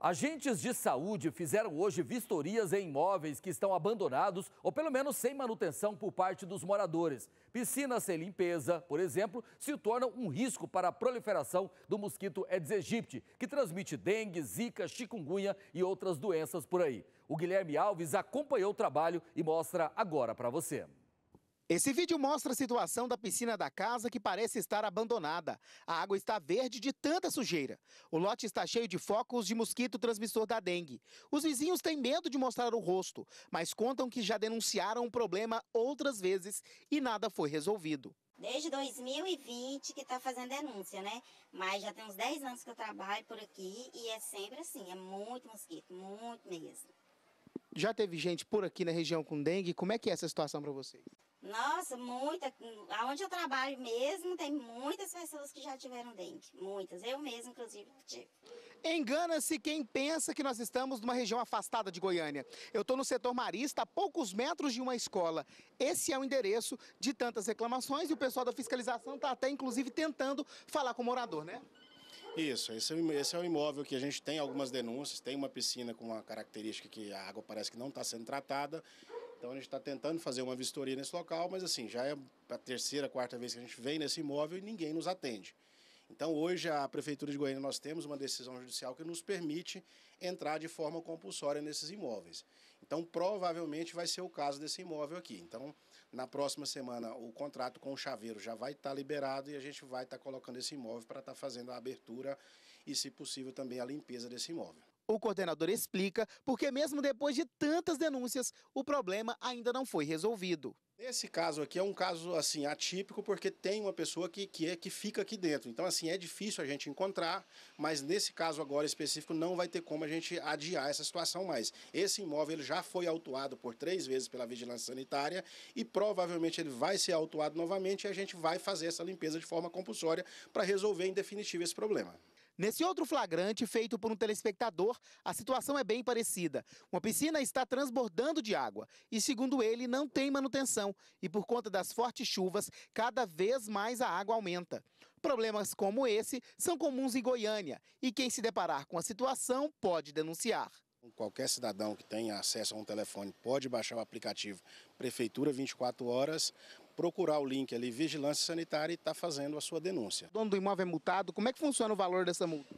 Agentes de saúde fizeram hoje vistorias em imóveis que estão abandonados ou pelo menos sem manutenção por parte dos moradores. Piscinas sem limpeza, por exemplo, se tornam um risco para a proliferação do mosquito Aedes aegypti, que transmite dengue, zika, chikungunya e outras doenças por aí. O Guilherme Alves acompanhou o trabalho e mostra agora para você. Esse vídeo mostra a situação da piscina da casa que parece estar abandonada. A água está verde de tanta sujeira. O lote está cheio de focos de mosquito transmissor da dengue. Os vizinhos têm medo de mostrar o rosto, mas contam que já denunciaram o problema outras vezes e nada foi resolvido. Desde 2020 que está fazendo denúncia, né? Mas já tem uns 10 anos que eu trabalho por aqui e é sempre assim, é muito mosquito, muito mesmo. Já teve gente por aqui na região com dengue? Como é que é essa situação para vocês? Nossa, muita. Aonde eu trabalho mesmo, tem muitas pessoas que já tiveram dengue. Muitas. Eu mesmo, inclusive, tive. Engana-se quem pensa que nós estamos numa região afastada de Goiânia. Eu estou no setor marista, a poucos metros de uma escola. Esse é o endereço de tantas reclamações e o pessoal da fiscalização está até, inclusive, tentando falar com o morador, né? Isso, esse, é esse, é o imóvel que a gente tem algumas denúncias, tem uma piscina com uma característica que a água parece que não está sendo tratada então a gente está tentando fazer uma vistoria nesse local, mas assim, já é a terceira, quarta vez que a gente vem nesse imóvel e ninguém nos atende. Então hoje a Prefeitura de Goiânia nós temos uma decisão judicial que nos permite entrar de forma compulsória nesses imóveis. Então provavelmente vai ser o caso desse imóvel aqui. Então na próxima semana o contrato com o chaveiro já vai estar tá liberado e a gente vai estar tá colocando esse imóvel para estar tá fazendo a abertura e se possível também a limpeza desse imóvel. O coordenador explica porque, mesmo depois de tantas denúncias, o problema ainda não foi resolvido. Esse caso aqui é um caso assim atípico porque tem uma pessoa que, que, é, que fica aqui dentro. Então assim é difícil a gente encontrar, mas nesse caso agora específico não vai ter como a gente adiar essa situação mais. Esse imóvel ele já foi autuado por três vezes pela vigilância sanitária e provavelmente ele vai ser autuado novamente e a gente vai fazer essa limpeza de forma compulsória para resolver em definitivo esse problema. Nesse outro flagrante, feito por um telespectador, a situação é bem parecida. Uma piscina está transbordando de água e, segundo ele, não tem manutenção e, por conta das fortes chuvas, cada vez mais a água aumenta. Problemas como esse são comuns em Goiânia e quem se deparar com a situação pode denunciar. Qualquer cidadão que tenha acesso a um telefone pode baixar o aplicativo Prefeitura 24 Horas procurar o link ali, Vigilância Sanitária, e está fazendo a sua denúncia. O dono do imóvel é multado, como é que funciona o valor dessa multa?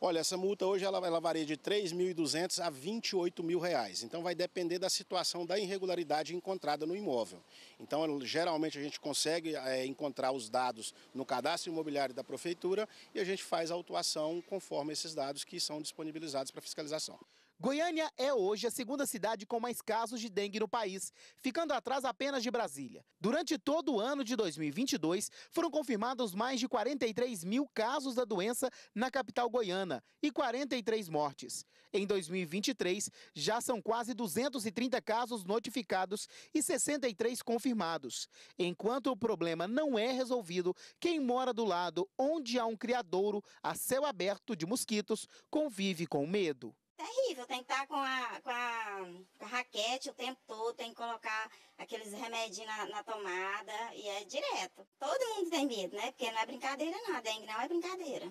Olha, essa multa hoje ela, ela varia de 3.200 a 28 mil reais. Então vai depender da situação da irregularidade encontrada no imóvel. Então geralmente a gente consegue é, encontrar os dados no cadastro imobiliário da prefeitura e a gente faz a autuação conforme esses dados que são disponibilizados para fiscalização. Goiânia é hoje a segunda cidade com mais casos de dengue no país, ficando atrás apenas de Brasília. Durante todo o ano de 2022, foram confirmados mais de 43 mil casos da doença na capital goiana e 43 mortes. Em 2023, já são quase 230 casos notificados e 63 confirmados. Enquanto o problema não é resolvido, quem mora do lado onde há um criadouro a céu aberto de mosquitos convive com medo terrível, tem que estar tá com a, com a, com a raquete o tempo todo, tem que colocar aqueles remédios na, na, tomada e é direto. Todo mundo tem medo, né? Porque não é brincadeira nada, dengue não é brincadeira.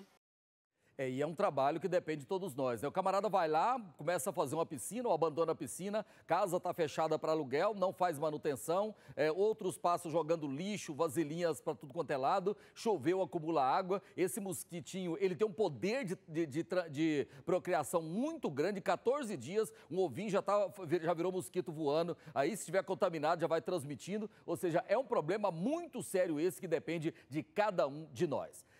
É, e é um trabalho que depende de todos nós. Né? O camarada vai lá, começa a fazer uma piscina ou abandona a piscina, casa está fechada para aluguel, não faz manutenção, é, outros passam jogando lixo, vasilhinhas para tudo quanto é lado, choveu, acumula água. Esse mosquitinho, ele tem um poder de, de, de, de procriação muito grande, 14 dias, um ovinho já, tá, já virou mosquito voando, aí se estiver contaminado já vai transmitindo, ou seja, é um problema muito sério esse que depende de cada um de nós.